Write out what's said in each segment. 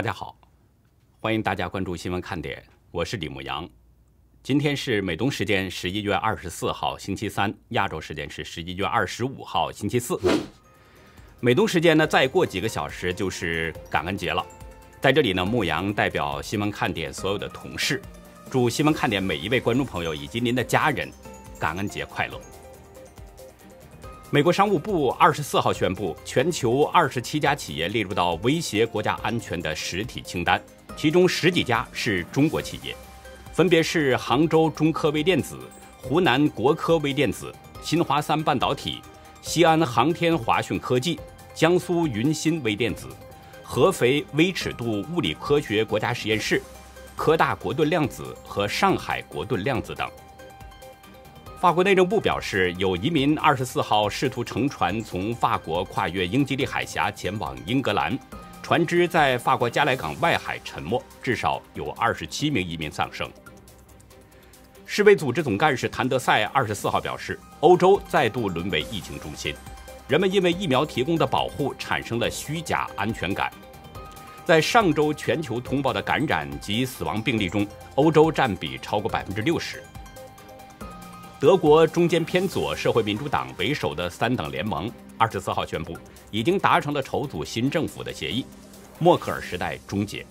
大家好，欢迎大家关注新闻看点，我是李牧阳。今天是美东时间十一月二十四号星期三，亚洲时间是十一月二十五号星期四。美东时间呢，再过几个小时就是感恩节了。在这里呢，牧羊代表新闻看点所有的同事，祝新闻看点每一位观众朋友以及您的家人，感恩节快乐。美国商务部二十四号宣布，全球二十七家企业列入到威胁国家安全的实体清单，其中十几家是中国企业，分别是杭州中科微电子、湖南国科微电子、新华三半导体、西安航天华讯科技、江苏云新微电子、合肥微尺度物理科学国家实验室、科大国盾量子和上海国盾量子等。法国内政部表示，有移民24号试图乘船从法国跨越英吉利海峡前往英格兰，船只在法国加莱港外海沉没，至少有27名移民丧生。世卫组织总干事谭德赛24号表示，欧洲再度沦为疫情中心，人们因为疫苗提供的保护产生了虚假安全感。在上周全球通报的感染及死亡病例中，欧洲占比超过百分之六十。德国中间偏左社会民主党为首的三党联盟，二十四号宣布已经达成了筹组新政府的协议，默克尔时代终结。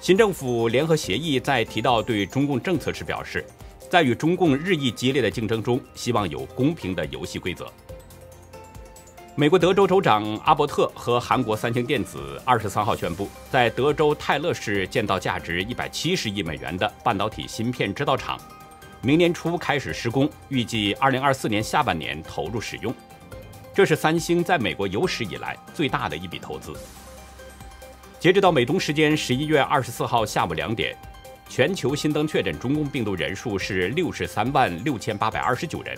新政府联合协议在提到对中共政策时表示，在与中共日益激烈的竞争中，希望有公平的游戏规则。美国德州州长阿伯特和韩国三星电子二十三号宣布，在德州泰勒市建造价值一百七十亿美元的半导体芯片制造厂。明年初开始施工，预计二零二四年下半年投入使用。这是三星在美国有史以来最大的一笔投资。截止到美东时间十一月二十四号下午两点，全球新增确诊中共病毒人数是六十三万六千八百二十九人，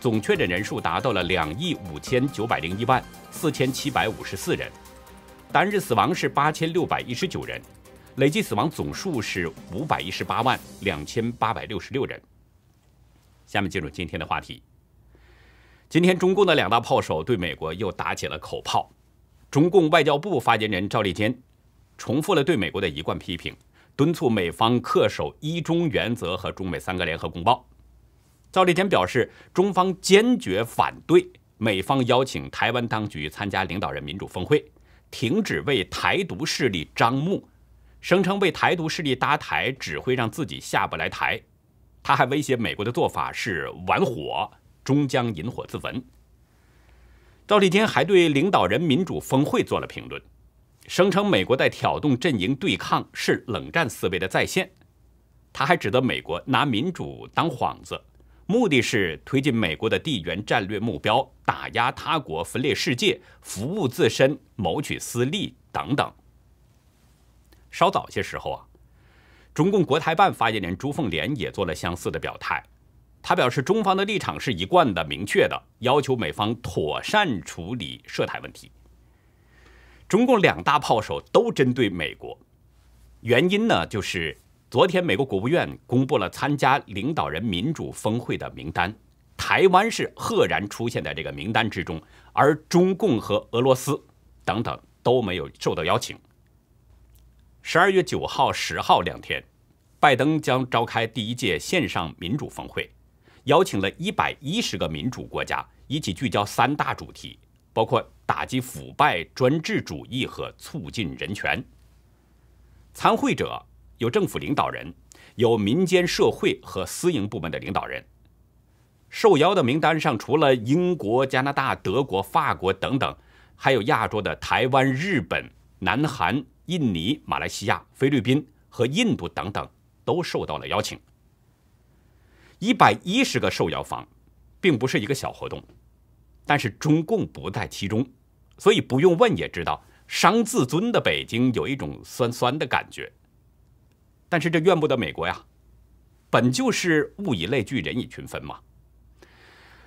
总确诊人数达到了两亿五千九百零一万四千七百五十四人，单日死亡是八千六百一十九人。累计死亡总数是五百一十八万两千八百六十六人。下面进入今天的话题。今天，中共的两大炮手对美国又打起了口炮。中共外交部发言人赵立坚重复了对美国的一贯批评，敦促美方恪守一中原则和中美三个联合公报。赵立坚表示，中方坚决反对美方邀请台湾当局参加领导人民主峰会，停止为台独势力张目。声称为台独势力搭台，只会让自己下不来台。他还威胁美国的做法是玩火，终将引火自焚。赵立坚还对领导人民主峰会做了评论，声称美国在挑动阵营对抗是冷战思维的再现。他还指责美国拿民主当幌子，目的是推进美国的地缘战略目标，打压他国，分裂世界，服务自身，谋取私利等等。稍早些时候啊，中共国台办发言人朱凤莲也做了相似的表态。他表示，中方的立场是一贯的、明确的，要求美方妥善处理涉台问题。中共两大炮手都针对美国，原因呢，就是昨天美国国务院公布了参加领导人民主峰会的名单，台湾是赫然出现在这个名单之中，而中共和俄罗斯等等都没有受到邀请。十二月九号、十号两天，拜登将召开第一届线上民主峰会，邀请了一百一十个民主国家一起聚焦三大主题，包括打击腐败、专制主义和促进人权。参会者有政府领导人，有民间社会和私营部门的领导人。受邀的名单上除了英国、加拿大、德国、法国等等，还有亚洲的台湾、日本、南韩。印尼、马来西亚、菲律宾和印度等等都受到了邀请，一百一十个受邀方，并不是一个小活动，但是中共不在其中，所以不用问也知道，伤自尊的北京有一种酸酸的感觉。但是这怨不得美国呀，本就是物以类聚，人以群分嘛。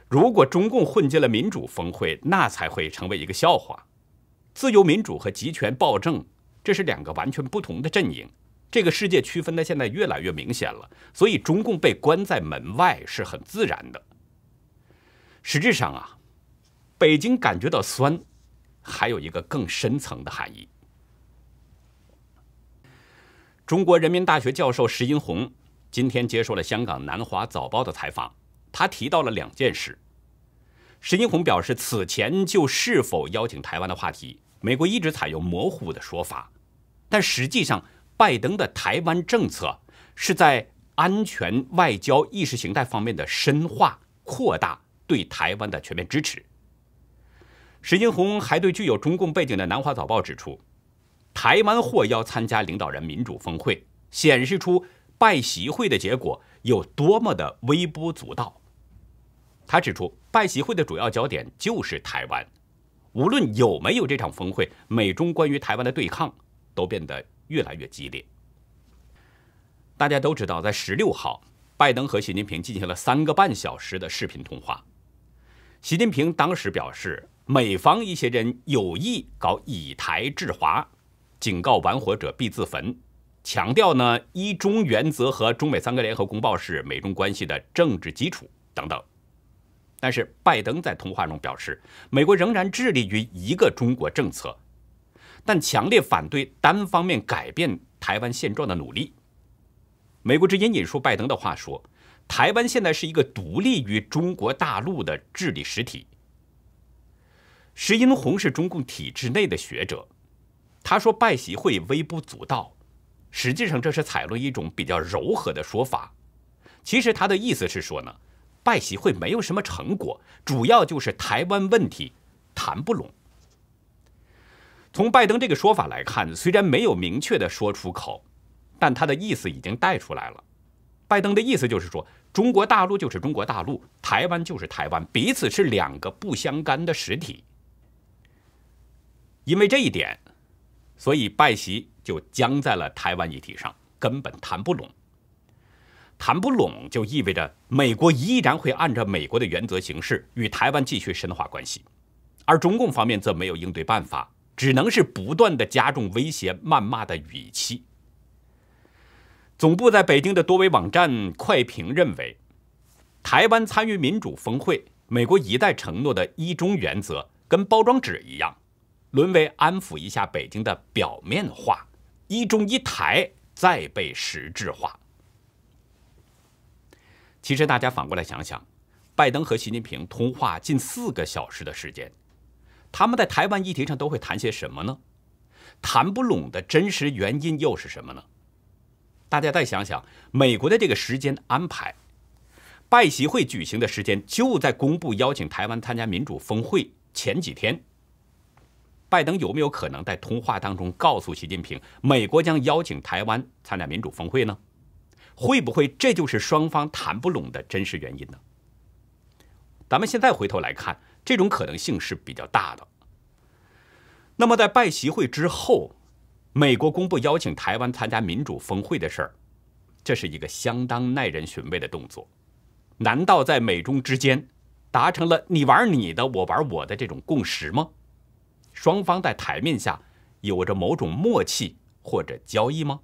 如果中共混进了民主峰会，那才会成为一个笑话。自由民主和集权暴政。这是两个完全不同的阵营，这个世界区分的现在越来越明显了，所以中共被关在门外是很自然的。实质上啊，北京感觉到酸，还有一个更深层的含义。中国人民大学教授石英红今天接受了香港南华早报的采访，他提到了两件事。石英红表示，此前就是否邀请台湾的话题，美国一直采用模糊的说法。但实际上，拜登的台湾政策是在安全、外交、意识形态方面的深化、扩大对台湾的全面支持。石金红还对具有中共背景的《南华早报》指出，台湾获邀参加领导人民主峰会，显示出拜习会的结果有多么的微不足道。他指出，拜习会的主要焦点就是台湾，无论有没有这场峰会，美中关于台湾的对抗。都变得越来越激烈。大家都知道，在十六号，拜登和习近平进行了三个半小时的视频通话。习近平当时表示，美方一些人有意搞以台制华，警告玩火者必自焚，强调呢“一中”原则和中美三个联合公报是美中关系的政治基础等等。但是，拜登在通话中表示，美国仍然致力于一个中国政策。但强烈反对单方面改变台湾现状的努力。美国之音引述拜登的话说：“台湾现在是一个独立于中国大陆的治理实体。”石英红是中共体制内的学者，他说：“拜习会微不足道。”实际上，这是采用了一种比较柔和的说法。其实他的意思是说呢，拜习会没有什么成果，主要就是台湾问题谈不拢。从拜登这个说法来看，虽然没有明确的说出口，但他的意思已经带出来了。拜登的意思就是说，中国大陆就是中国大陆，台湾就是台湾，彼此是两个不相干的实体。因为这一点，所以拜习就僵在了台湾议题上，根本谈不拢。谈不拢就意味着美国依然会按照美国的原则行事，与台湾继续深化关系，而中共方面则没有应对办法。只能是不断的加重威胁、谩骂的语气。总部在北京的多维网站快评认为，台湾参与民主峰会，美国一再承诺的一中原则跟包装纸一样，沦为安抚一下北京的表面话。一中一台再被实质化。其实大家反过来想想，拜登和习近平通话近四个小时的时间。他们在台湾议题上都会谈些什么呢？谈不拢的真实原因又是什么呢？大家再想想，美国的这个时间安排，拜习会举行的时间就在公布邀请台湾参加民主峰会前几天。拜登有没有可能在通话当中告诉习近平，美国将邀请台湾参加民主峰会呢？会不会这就是双方谈不拢的真实原因呢？咱们现在回头来看。这种可能性是比较大的。那么，在拜习会之后，美国公布邀请台湾参加民主峰会的事儿，这是一个相当耐人寻味的动作。难道在美中之间达成了“你玩你的，我玩我的”这种共识吗？双方在台面下有着某种默契或者交易吗？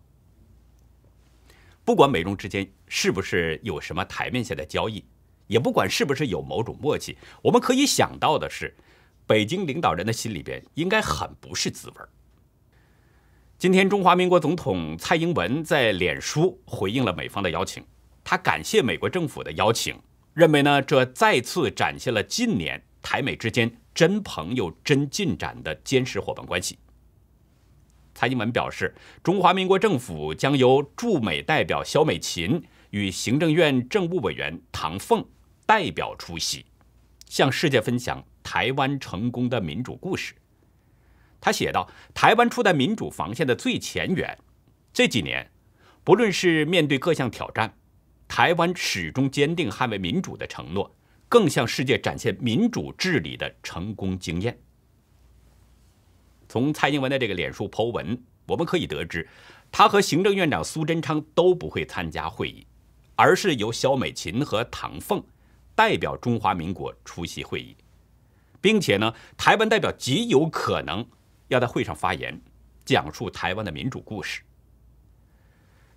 不管美中之间是不是有什么台面下的交易。也不管是不是有某种默契，我们可以想到的是，北京领导人的心里边应该很不是滋味。今天，中华民国总统蔡英文在脸书回应了美方的邀请，他感谢美国政府的邀请，认为呢这再次展现了近年台美之间真朋友、真进展的坚实伙伴关系。蔡英文表示，中华民国政府将由驻美代表肖美琴与行政院政务委员唐凤。代表出席，向世界分享台湾成功的民主故事。他写道：“台湾处在民主防线的最前沿，这几年，不论是面对各项挑战，台湾始终坚定捍卫民主的承诺，更向世界展现民主治理的成功经验。”从蔡英文的这个脸书剖文，我们可以得知，他和行政院长苏贞昌都不会参加会议，而是由肖美琴和唐凤。代表中华民国出席会议，并且呢，台湾代表极有可能要在会上发言，讲述台湾的民主故事。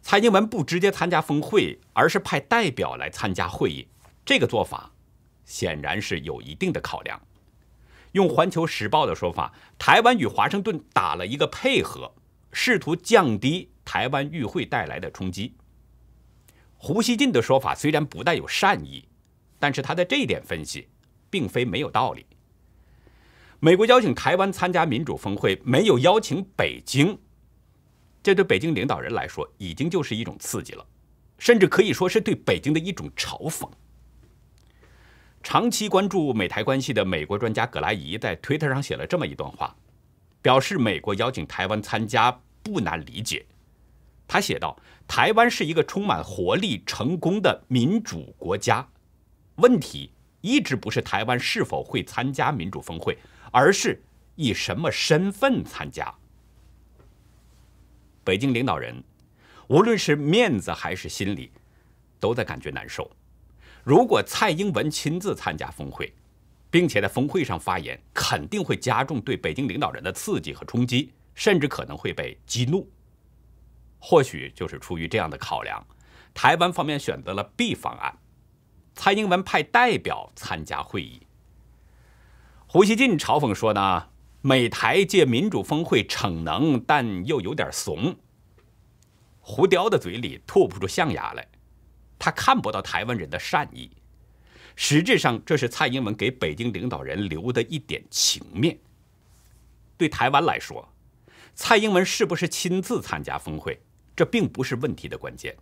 蔡英文不直接参加峰会，而是派代表来参加会议，这个做法显然是有一定的考量。用《环球时报》的说法，台湾与华盛顿打了一个配合，试图降低台湾与会带来的冲击。胡锡进的说法虽然不带有善意。但是他的这一点分析，并非没有道理。美国邀请台湾参加民主峰会，没有邀请北京，这对北京领导人来说已经就是一种刺激了，甚至可以说是对北京的一种嘲讽。长期关注美台关系的美国专家葛莱仪在推特上写了这么一段话，表示美国邀请台湾参加不难理解。他写道：“台湾是一个充满活力、成功的民主国家。”问题一直不是台湾是否会参加民主峰会，而是以什么身份参加。北京领导人无论是面子还是心里，都在感觉难受。如果蔡英文亲自参加峰会，并且在峰会上发言，肯定会加重对北京领导人的刺激和冲击，甚至可能会被激怒。或许就是出于这样的考量，台湾方面选择了 B 方案。蔡英文派代表参加会议，胡锡进嘲讽说：“呢，美台借民主峰会逞能，但又有点怂。胡雕的嘴里吐不出象牙来，他看不到台湾人的善意。实质上，这是蔡英文给北京领导人留的一点情面。对台湾来说，蔡英文是不是亲自参加峰会，这并不是问题的关键，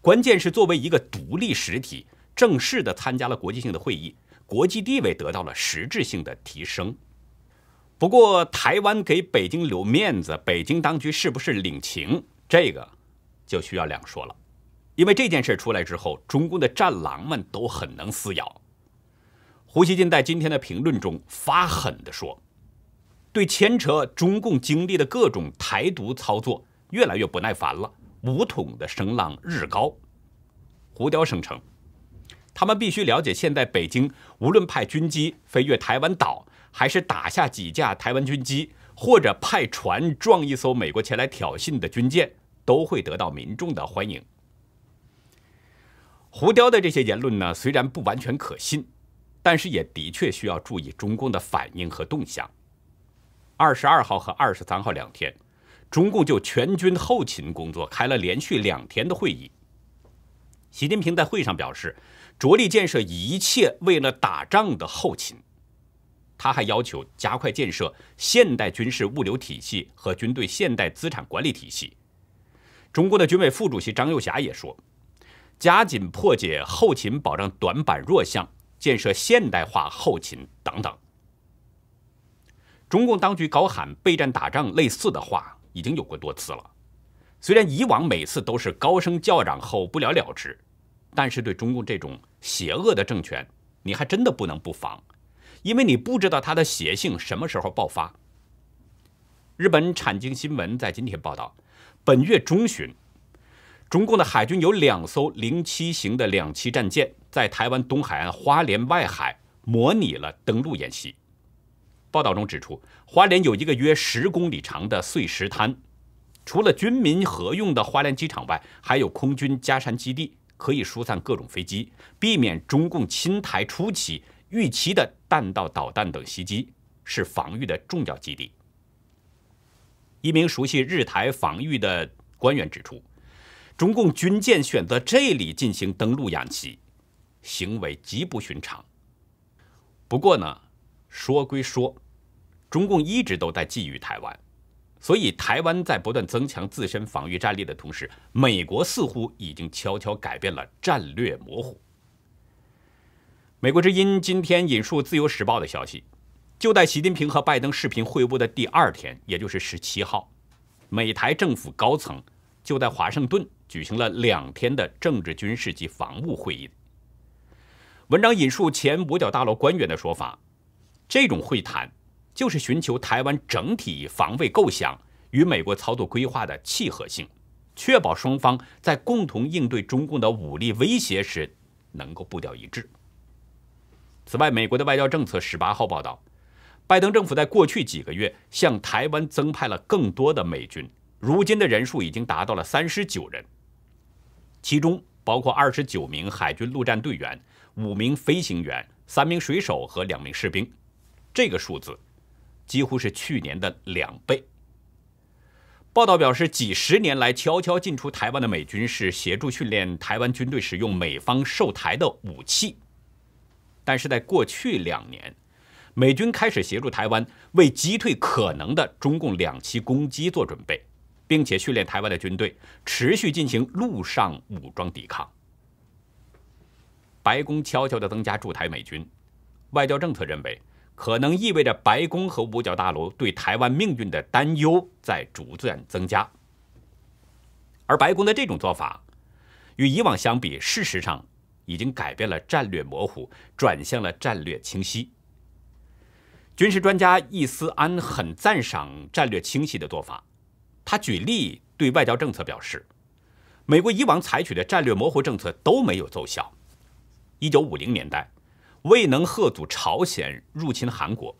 关键是作为一个独立实体。”正式的参加了国际性的会议，国际地位得到了实质性的提升。不过，台湾给北京留面子，北京当局是不是领情，这个就需要两说了。因为这件事出来之后，中共的战狼们都很能撕咬。胡锡进在今天的评论中发狠地说：“对牵扯中共经历的各种台独操作，越来越不耐烦了，五统的声浪日高。”胡雕声称。他们必须了解，现在北京无论派军机飞越台湾岛，还是打下几架台湾军机，或者派船撞一艘美国前来挑衅的军舰，都会得到民众的欢迎。胡雕的这些言论呢，虽然不完全可信，但是也的确需要注意中共的反应和动向。二十二号和二十三号两天，中共就全军后勤工作开了连续两天的会议。习近平在会上表示。着力建设一切为了打仗的后勤。他还要求加快建设现代军事物流体系和军队现代资产管理体系。中国的军委副主席张幼霞也说，加紧破解后勤保障短板弱项，建设现代化后勤等等。中共当局高喊备战打仗类似的话已经有过多次了，虽然以往每次都是高声叫嚷后不了了之。但是对中共这种邪恶的政权，你还真的不能不防，因为你不知道它的邪性什么时候爆发。日本产经新闻在今天报道，本月中旬，中共的海军有两艘零七型的两栖战舰在台湾东海岸花莲外海模拟了登陆演习。报道中指出，花莲有一个约十公里长的碎石滩，除了军民合用的花莲机场外，还有空军加山基地。可以疏散各种飞机，避免中共侵台初期预期的弹道导弹等袭击，是防御的重要基地。一名熟悉日台防御的官员指出，中共军舰选择这里进行登陆演习，行为极不寻常。不过呢，说归说，中共一直都在觊觎台湾。所以，台湾在不断增强自身防御战力的同时，美国似乎已经悄悄改变了战略模糊。美国之音今天引述《自由时报》的消息，就在习近平和拜登视频会晤的第二天，也就是十七号，美台政府高层就在华盛顿举行了两天的政治、军事及防务会议。文章引述前五角大楼官员的说法，这种会谈。就是寻求台湾整体防卫构想与美国操作规划的契合性，确保双方在共同应对中共的武力威胁时能够步调一致。此外，美国的外交政策十八号报道，拜登政府在过去几个月向台湾增派了更多的美军，如今的人数已经达到了三十九人，其中包括二十九名海军陆战队员、五名飞行员、三名水手和两名士兵，这个数字。几乎是去年的两倍。报道表示，几十年来悄悄进出台湾的美军是协助训练台湾军队使用美方售台的武器，但是在过去两年，美军开始协助台湾为击退可能的中共两栖攻击做准备，并且训练台湾的军队持续进行陆上武装抵抗。白宫悄悄的增加驻台美军，外交政策认为。可能意味着白宫和五角大楼对台湾命运的担忧在逐渐增加，而白宫的这种做法与以往相比，事实上已经改变了战略模糊，转向了战略清晰。军事专家易思安很赞赏战略清晰的做法，他举例对外交政策表示，美国以往采取的战略模糊政策都没有奏效，1950年代。未能贺阻朝鲜入侵韩国，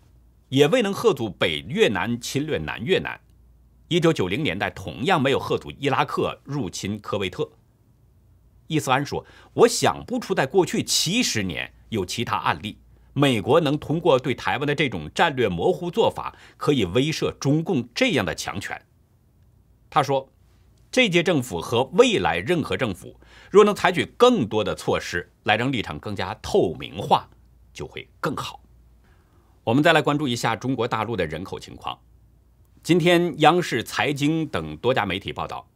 也未能贺阻北越南侵略南越南。1990年代同样没有贺阻伊拉克入侵科威特。伊斯安说：“我想不出在过去七十年有其他案例，美国能通过对台湾的这种战略模糊做法，可以威慑中共这样的强权。”他说：“这届政府和未来任何政府。”若能采取更多的措施来让立场更加透明化，就会更好。我们再来关注一下中国大陆的人口情况。今天，央视、财经等多家媒体报道，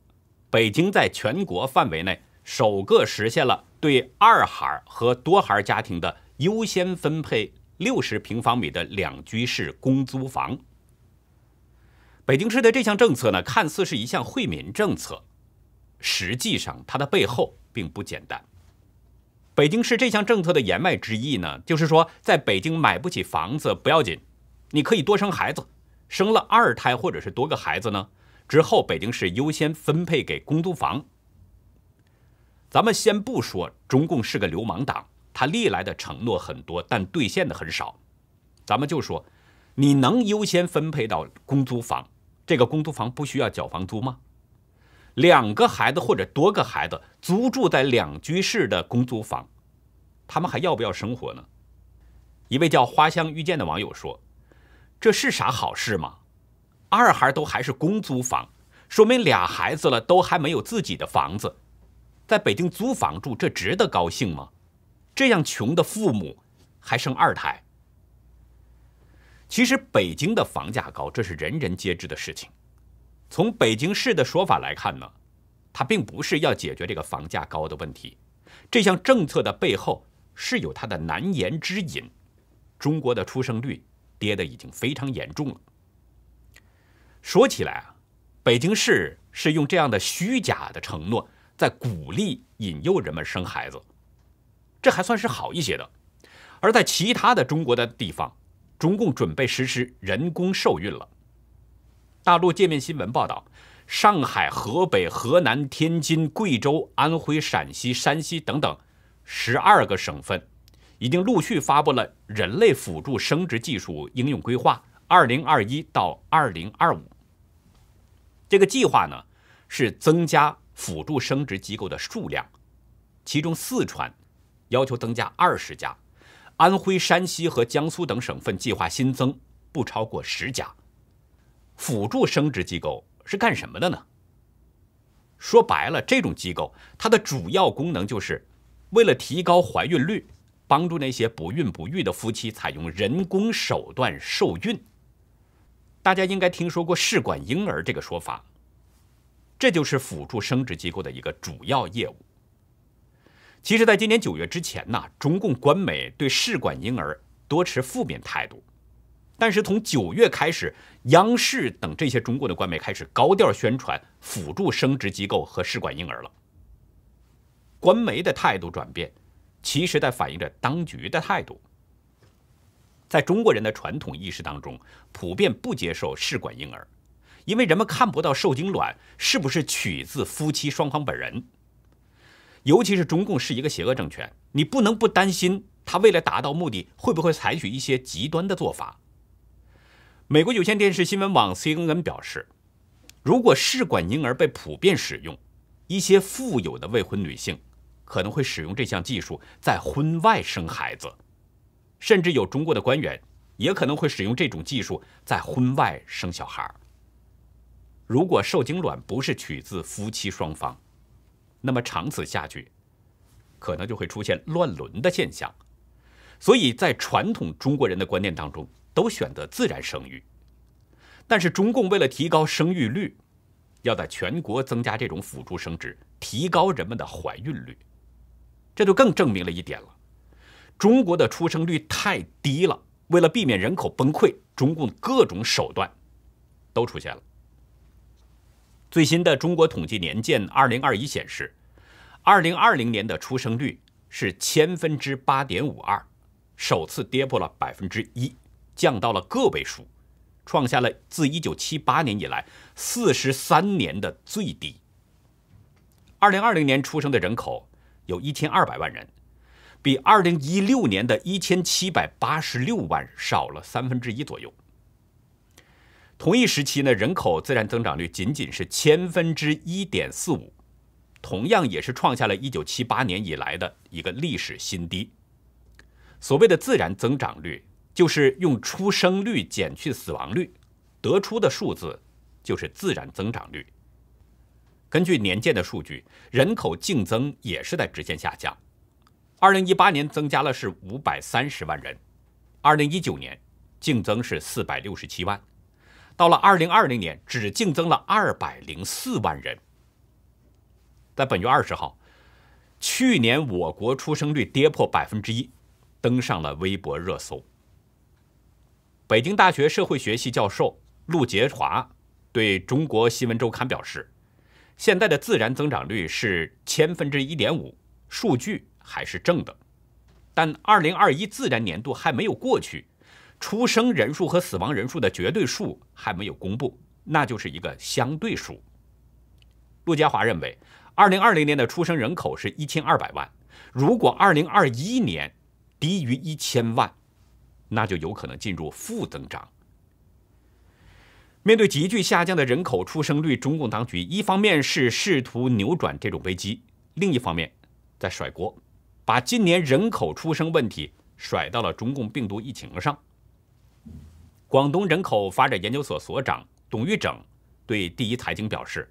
北京在全国范围内首个实现了对二孩和多孩家庭的优先分配六十平方米的两居室公租房。北京市的这项政策呢，看似是一项惠民政策，实际上它的背后。并不简单。北京市这项政策的言外之意呢，就是说，在北京买不起房子不要紧，你可以多生孩子，生了二胎或者是多个孩子呢，之后北京市优先分配给公租房。咱们先不说中共是个流氓党，他历来的承诺很多，但兑现的很少。咱们就说，你能优先分配到公租房？这个公租房不需要缴房租吗？两个孩子或者多个孩子租住在两居室的公租房，他们还要不要生活呢？一位叫花香遇见的网友说：“这是啥好事吗？二孩都还是公租房，说明俩孩子了都还没有自己的房子，在北京租房住，这值得高兴吗？这样穷的父母还生二胎？其实北京的房价高，这是人人皆知的事情。”从北京市的说法来看呢，它并不是要解决这个房价高的问题。这项政策的背后是有它的难言之隐。中国的出生率跌的已经非常严重了。说起来啊，北京市是用这样的虚假的承诺在鼓励、引诱人们生孩子，这还算是好一些的。而在其他的中国的地方，中共准备实施人工受孕了。大陆界面新闻报道，上海、河北、河南、天津、贵州、安徽、陕西、山西等等十二个省份，已经陆续发布了人类辅助生殖技术应用规划（二零二一到二零二五）。这个计划呢，是增加辅助生殖机构的数量，其中四川要求增加二十家，安徽、山西和江苏等省份计划新增不超过十家。辅助生殖机构是干什么的呢？说白了，这种机构它的主要功能就是为了提高怀孕率，帮助那些不孕不育的夫妻采用人工手段受孕。大家应该听说过试管婴儿这个说法，这就是辅助生殖机构的一个主要业务。其实，在今年九月之前呢，中共官媒对试管婴儿多持负面态度。但是从九月开始，央视等这些中国的官媒开始高调宣传辅助生殖机构和试管婴儿了。官媒的态度转变，其实在反映着当局的态度。在中国人的传统意识当中，普遍不接受试管婴儿，因为人们看不到受精卵是不是取自夫妻双方本人。尤其是中共是一个邪恶政权，你不能不担心他为了达到目的，会不会采取一些极端的做法。美国有线电视新闻网 CNN 表示，如果试管婴儿被普遍使用，一些富有的未婚女性可能会使用这项技术在婚外生孩子，甚至有中国的官员也可能会使用这种技术在婚外生小孩。如果受精卵不是取自夫妻双方，那么长此下去，可能就会出现乱伦的现象。所以在传统中国人的观念当中。都选择自然生育，但是中共为了提高生育率，要在全国增加这种辅助生殖，提高人们的怀孕率，这就更证明了一点了：中国的出生率太低了。为了避免人口崩溃，中共各种手段都出现了。最新的中国统计年鉴二零二一显示，二零二零年的出生率是千分之八点五二，首次跌破了百分之一。降到了个位数，创下了自1978年以来43年的最低。2020年出生的人口有一千二百万人，比2016年的一千七百八十六万少了三分之一左右。同一时期呢，人口自然增长率仅仅是千分之一点四五，同样也是创下了一九七八年以来的一个历史新低。所谓的自然增长率。就是用出生率减去死亡率，得出的数字就是自然增长率。根据年鉴的数据，人口净增也是在直线下降。二零一八年增加了是五百三十万人，二零一九年净增是四百六十七万，到了二零二零年只净增了二百零四万人。在本月二十号，去年我国出生率跌破百分之一，登上了微博热搜。北京大学社会学系教授陆杰华对中国新闻周刊表示：“现在的自然增长率是千分之一点五，数据还是正的。但二零二一自然年度还没有过去，出生人数和死亡人数的绝对数还没有公布，那就是一个相对数。”陆杰华认为，二零二零年的出生人口是一千二百万，如果二零二一年低于一千万。那就有可能进入负增长。面对急剧下降的人口出生率，中共当局一方面是试图扭转这种危机，另一方面在甩锅，把今年人口出生问题甩到了中共病毒疫情上。广东人口发展研究所所长董玉整对第一财经表示，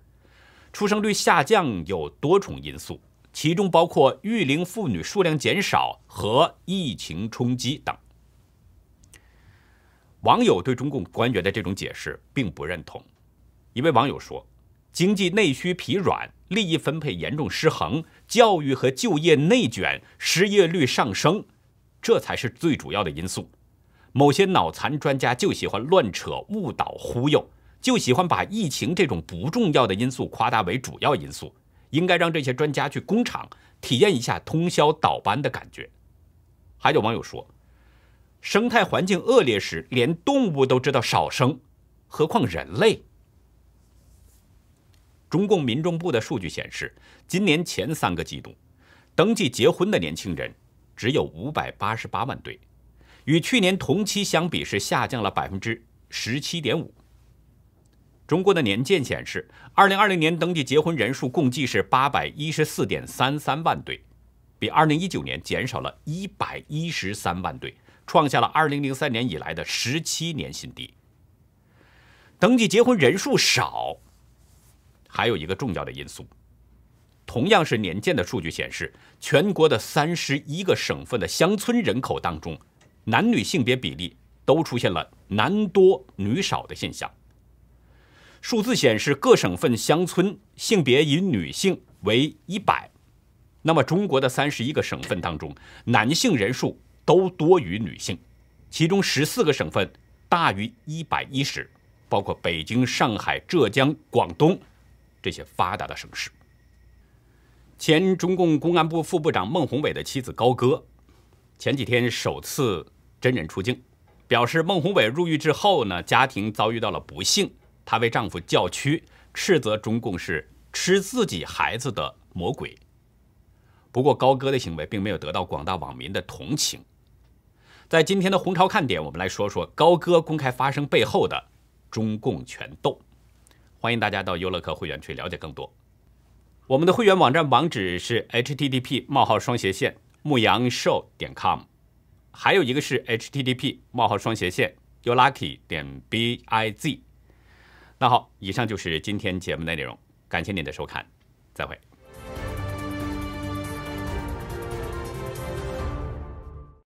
出生率下降有多重因素，其中包括育龄妇女数量减少和疫情冲击等。网友对中共官员的这种解释并不认同。一位网友说：“经济内需疲软，利益分配严重失衡，教育和就业内卷，失业率上升，这才是最主要的因素。某些脑残专家就喜欢乱扯、误导、忽悠，就喜欢把疫情这种不重要的因素夸大为主要因素。应该让这些专家去工厂体验一下通宵倒班的感觉。”还有网友说。生态环境恶劣时，连动物都知道少生，何况人类？中共民政部的数据显示，今年前三个季度，登记结婚的年轻人只有五百八十八万对，与去年同期相比是下降了百分之十七点五。中国的年鉴显示，二零二零年登记结婚人数共计是八百一十四点三三万对，比二零一九年减少了一百一十三万对。创下了2003年以来的17年新低。登记结婚人数少，还有一个重要的因素，同样是年鉴的数据显示，全国的31个省份的乡村人口当中，男女性别比例都出现了男多女少的现象。数字显示，各省份乡村性别以女性为100，那么中国的31个省份当中，男性人数。都多于女性，其中十四个省份大于一百一十，包括北京、上海、浙江、广东这些发达的省市。前中共公安部副部长孟宏伟的妻子高歌，前几天首次真人出镜，表示孟宏伟入狱之后呢，家庭遭遇到了不幸，她为丈夫叫屈，斥责中共是吃自己孩子的魔鬼。不过高歌的行为并没有得到广大网民的同情。在今天的红潮看点，我们来说说高歌公开发声背后的中共权斗。欢迎大家到优乐客会员区了解更多。我们的会员网站网址是 http: 冒号双斜线牧羊兽点 com，还有一个是 http: 冒号双斜线 youlucky 点 biz。那好，以上就是今天节目的内容，感谢您的收看，再会。